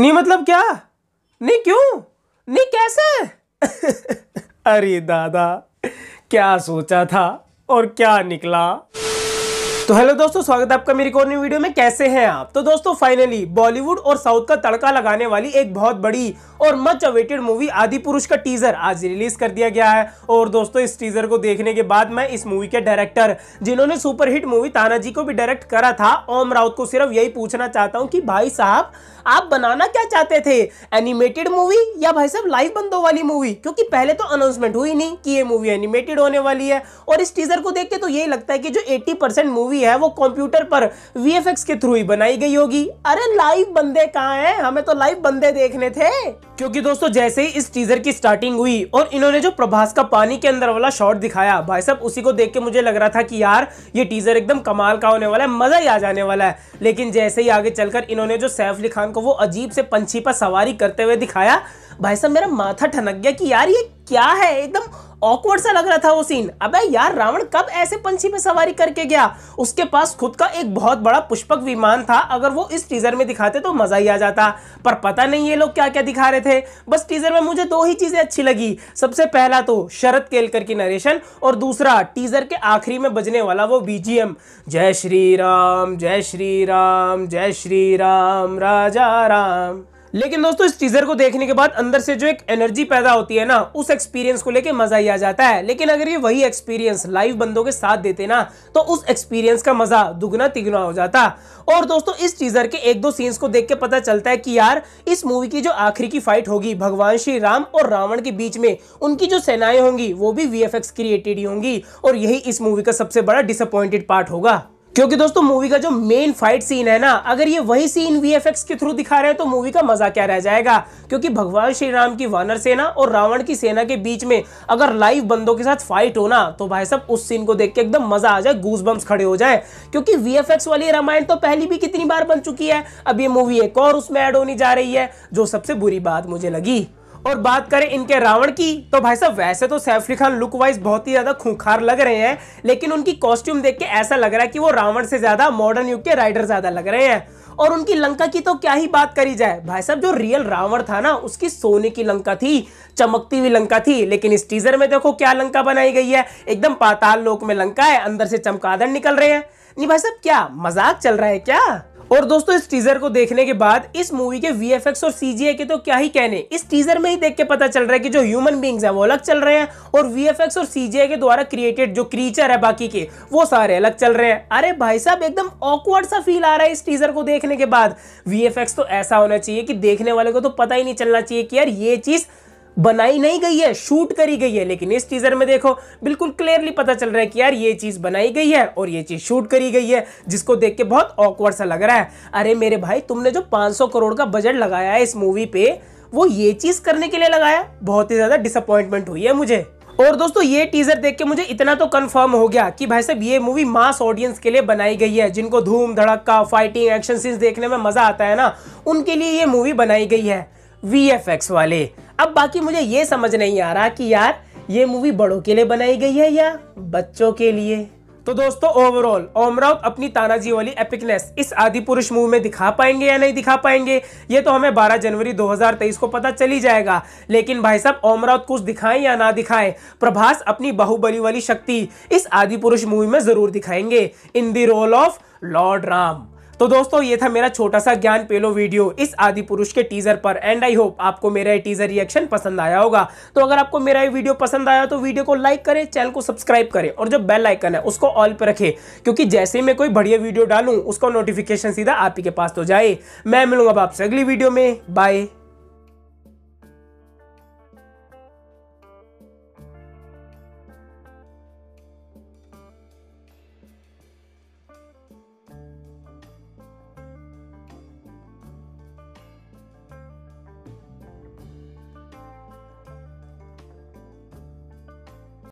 नहीं मतलब क्या नहीं क्यों नहीं कैसे अरे दादा क्या सोचा था और क्या निकला तो हेलो दोस्तों स्वागत है आपका मेरी कोर्नी वीडियो में कैसे हैं आप तो दोस्तों फाइनली बॉलीवुड और साउथ का तड़का लगाने वाली एक बहुत बड़ी और मच अवेटेड मूवी आदि पुरुष का टीजर आज रिलीज कर दिया गया है और दोस्तों इस टीजर को देखने के बाद मैं इस मूवी के डायरेक्टर जिन्होंने सुपरहिट मूवी तानाजी को भी डायरेक्ट करा था ओम राउत को सिर्फ यही पूछना चाहता हूँ कि भाई साहब आप बनाना क्या चाहते थे एनिमेटेड मूवी या भाई साहब लाइव बंदो वाली मूवी क्योंकि पहले तो अनाउंसमेंट हुई नहीं कि ये मूवी एनिमेटेड होने वाली है और इस टीजर को देख के तो यही लगता है कि जो एट्टी मूवी मूवी है वो कंप्यूटर पर वीएफएक्स के थ्रू ही बनाई गई होगी अरे लाइव बंदे कहाँ हैं हमें तो लाइव बंदे देखने थे क्योंकि दोस्तों जैसे ही इस टीजर की स्टार्टिंग हुई और इन्होंने जो प्रभास का पानी के अंदर वाला शॉट दिखाया भाई साहब उसी को देख के मुझे लग रहा था कि यार ये टीजर एकदम कमाल का होने वाला है मजा ही आ जाने वाला है लेकिन जैसे ही आगे चलकर इन्होंने जो सैफ अली खान को वो अजीब से पंछी पर सवारी करते हुए दिखाया भाई साहब मेरा माथा ठनक गया कि यार ये क्या है एकदम ऑकवर्ड सा लग रहा था वो सीन अबे यार रावण कब ऐसे पंछी पे सवारी करके गया उसके पास खुद का एक बहुत बड़ा पुष्पक विमान था अगर वो इस टीजर में दिखाते तो मजा ही आ जाता पर पता नहीं ये लोग क्या क्या दिखा रहे थे बस टीजर में मुझे दो ही चीजें अच्छी लगी सबसे पहला तो शरद केलकर की नरेशन और दूसरा टीजर के आखिरी में बजने वाला वो बीजीएम जय श्री राम जय श्री राम जय श्री राम राजा राम लेकिन दोस्तों इस टीजर को देखने के बाद अंदर से जो एक एनर्जी पैदा होती है ना उस एक्सपीरियंस को लेके मजा ही आ जाता है लेकिन अगर ये वही एक्सपीरियंस लाइव बंदों के साथ देते ना तो उस एक्सपीरियंस का मजा दुगना तिगुना हो जाता और दोस्तों इस टीजर के एक दो सीन्स को देख के पता चलता है कि यार इस मूवी की जो आखिरी की फाइट होगी भगवान श्री राम और रावण के बीच में उनकी जो सेनाएं होंगी वो भी वी क्रिएटेड ही होंगी और यही इस मूवी का सबसे बड़ा डिसअपॉइंटेड पार्ट होगा क्योंकि दोस्तों मूवी का जो मेन फाइट सीन है ना अगर ये वही सीन वीएफएक्स के थ्रू दिखा रहे हैं तो मूवी का मजा क्या रह जाएगा क्योंकि भगवान श्री राम की वानर सेना और रावण की सेना के बीच में अगर लाइव बंदों के साथ फाइट हो ना तो भाई साहब उस सीन को देख के एकदम मजा आ जाए गूस बम्स खड़े हो जाए क्योंकि वी वाली रामायण तो पहली भी कितनी बार बन चुकी है अब ये मूवी एक और उसमें एड होनी जा रही है जो सबसे बुरी बात मुझे लगी और बात करें इनके रावण की तो भाई साहब वैसे तो सैफ अली खान लुक वाइज बहुत ही ज्यादा खूंखार लग रहे हैं लेकिन उनकी कॉस्ट्यूम देख के ऐसा लग रहा है कि वो रावण से ज्यादा मॉडर्न युग के राइडर ज्यादा लग रहे हैं और उनकी लंका की तो क्या ही बात करी जाए भाई साहब जो रियल रावण था ना उसकी सोने की लंका थी चमकती हुई लंका थी लेकिन इस टीजर में देखो क्या लंका बनाई गई है एकदम पाताल लोक में लंका है अंदर से चमकादड़ निकल रहे हैं नहीं भाई साहब क्या मजाक चल रहा है क्या और दोस्तों इस टीजर को देखने के बाद इस मूवी के वी और सीजीआई के तो क्या ही कहने इस टीजर में ही देख के पता चल रहा है कि जो ह्यूमन बींग्स हैं वो अलग चल रहे हैं और वी और सीजीआई के द्वारा क्रिएटेड जो क्रीचर है बाकी के वो सारे अलग चल रहे हैं अरे भाई साहब एकदम ऑकवर्ड सा फील आ रहा है इस टीजर को देखने के बाद वी तो ऐसा होना चाहिए कि देखने वाले को तो पता ही नहीं चलना चाहिए कि यार ये चीज़ बनाई नहीं गई है शूट करी गई है लेकिन इस टीजर में देखो बिल्कुल क्लियरली पता चल रहा है कि यार ये चीज़ बनाई गई है और ये चीज़ शूट करी गई है जिसको देख के बहुत ऑकवर्ड सा लग रहा है अरे मेरे भाई तुमने जो पांच करोड़ का बजट लगाया है इस मूवी पे वो ये चीज़ करने के लिए लगाया बहुत ही ज़्यादा डिसअपॉइंटमेंट हुई है मुझे और दोस्तों ये टीजर देख के मुझे इतना तो कंफर्म हो गया कि भाई साहब ये मूवी मास ऑडियंस के लिए बनाई गई है जिनको धूम धड़क का फाइटिंग एक्शन सीन्स देखने में मजा आता है ना उनके लिए ये मूवी बनाई गई है वी वाले अब बाकी मुझे ये समझ नहीं आ रहा कि यार ये मूवी बड़ों के लिए बनाई गई है या बच्चों के लिए तो दोस्तों ओवरऑल ओम राउत अपनी तानाजी वाली एपिकनेस इस आदि पुरुष मूवी में दिखा पाएंगे या नहीं दिखा पाएंगे ये तो हमें 12 जनवरी 2023 को पता चली जाएगा लेकिन भाई साहब ओम राउत कुछ दिखाएं या ना दिखाएं प्रभास अपनी बाहुबली वाली शक्ति इस आदि पुरुष मूवी में जरूर दिखाएंगे in the role of lord Ram तो दोस्तों ये था मेरा छोटा सा ज्ञान पेलो वीडियो इस आदि पुरुष के टीजर पर एंड आई होप आपको मेरा ये टीजर रिएक्शन पसंद आया होगा तो अगर आपको मेरा ये वीडियो पसंद आया तो वीडियो को लाइक करें चैनल को सब्सक्राइब करें और जो बेल आइकन है उसको ऑल पर रखें क्योंकि जैसे मैं कोई बढ़िया वीडियो डालूं उसका नोटिफिकेशन सीधा आप ही के पास तो जाए मैं मिलूंगा आपसे अगली वीडियो में बाय